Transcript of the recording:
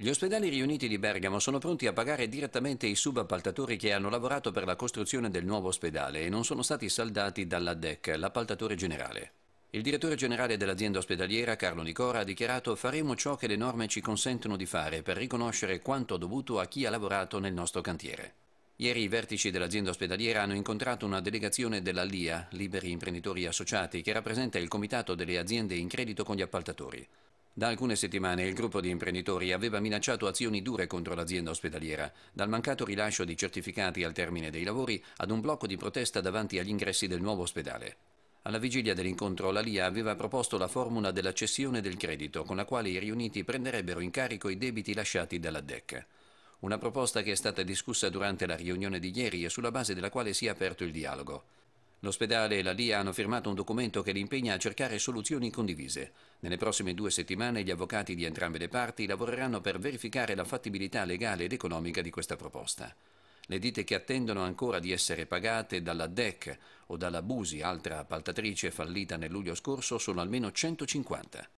Gli ospedali riuniti di Bergamo sono pronti a pagare direttamente i subappaltatori che hanno lavorato per la costruzione del nuovo ospedale e non sono stati saldati dalla DEC, l'appaltatore generale. Il direttore generale dell'azienda ospedaliera, Carlo Nicora, ha dichiarato faremo ciò che le norme ci consentono di fare per riconoscere quanto dovuto a chi ha lavorato nel nostro cantiere. Ieri i vertici dell'azienda ospedaliera hanno incontrato una delegazione della LIA, Liberi Imprenditori Associati, che rappresenta il comitato delle aziende in credito con gli appaltatori. Da alcune settimane il gruppo di imprenditori aveva minacciato azioni dure contro l'azienda ospedaliera, dal mancato rilascio di certificati al termine dei lavori ad un blocco di protesta davanti agli ingressi del nuovo ospedale. Alla vigilia dell'incontro la LIA aveva proposto la formula della cessione del credito con la quale i riuniti prenderebbero in carico i debiti lasciati dalla DEC. Una proposta che è stata discussa durante la riunione di ieri e sulla base della quale si è aperto il dialogo. L'ospedale e la DIA hanno firmato un documento che li impegna a cercare soluzioni condivise. Nelle prossime due settimane gli avvocati di entrambe le parti lavoreranno per verificare la fattibilità legale ed economica di questa proposta. Le ditte che attendono ancora di essere pagate dalla DEC o dalla Busi, altra appaltatrice fallita nel luglio scorso, sono almeno 150.